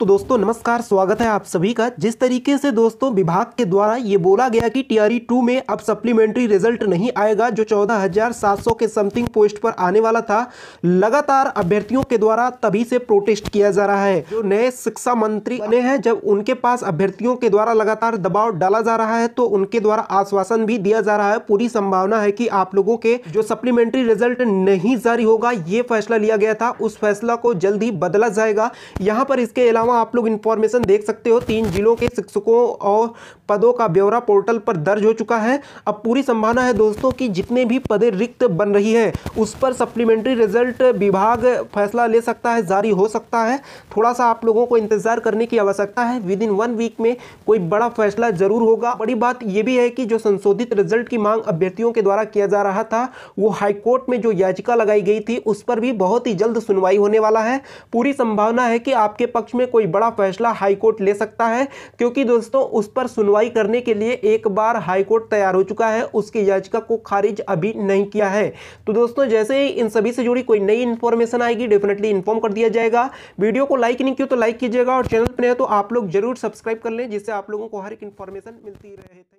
तो दोस्तों नमस्कार स्वागत है आप सभी का जिस तरीके से दोस्तों विभाग के द्वारा ये बोला गया कि टीआरई टू में अब सप्लीमेंट्री रिजल्ट नहीं आएगा जो 14,700 के समथिंग पोस्ट पर आने वाला था लगातार अभ्यर्थियों के द्वारा तभी से प्रोटेस्ट किया जा रहा है जो नए शिक्षा मंत्री बने हैं जब उनके पास अभ्यर्थियों के द्वारा लगातार दबाव डाला जा रहा है तो उनके द्वारा आश्वासन भी दिया जा रहा है पूरी संभावना है की आप लोगों के जो सप्लीमेंट्री रिजल्ट नहीं जारी होगा ये फैसला लिया गया था उस फैसला को जल्द ही बदला जाएगा यहाँ पर इसके अलावा अलावा आप लोग इन्फॉर्मेशन देख सकते हो तीन जिलों के शिक्षकों और पदों का ब्यौरा पोर्टल पर दर्ज हो चुका है अब पूरी संभावना है दोस्तों कि जितने भी पदे रिक्त बन रही है उस पर सप्लीमेंट्री रिजल्ट विभाग फैसला ले सकता है जारी हो सकता है थोड़ा सा आप लोगों को इंतजार करने की आवश्यकता है विद इन वन वीक में कोई बड़ा फैसला जरूर होगा बड़ी बात यह भी है कि जो संशोधित रिजल्ट की मांग अभ्यर्थियों के द्वारा किया जा रहा था वो हाईकोर्ट में जो याचिका लगाई गई थी उस पर भी बहुत ही जल्द सुनवाई होने वाला है पूरी संभावना है कि आपके पक्ष में कोई बड़ा फैसला हाईकोर्ट ले सकता है क्योंकि दोस्तों उस पर सुनवाई करने के लिए एक बार हाईकोर्ट तैयार हो चुका है उसकी याचिका को खारिज अभी नहीं किया है तो दोस्तों जैसे ही इन सभी से जुड़ी कोई नई इन्फॉर्मेशन आएगी डेफिनेटली इन्फॉर्म कर दिया जाएगा वीडियो को लाइक नहीं किया तो लाइक कीजिएगा और चैनल पर है तो आप लोग जरूर सब्सक्राइब कर लें जिससे आप लोगों को हर एक इन्फॉर्मेशन मिलती रहे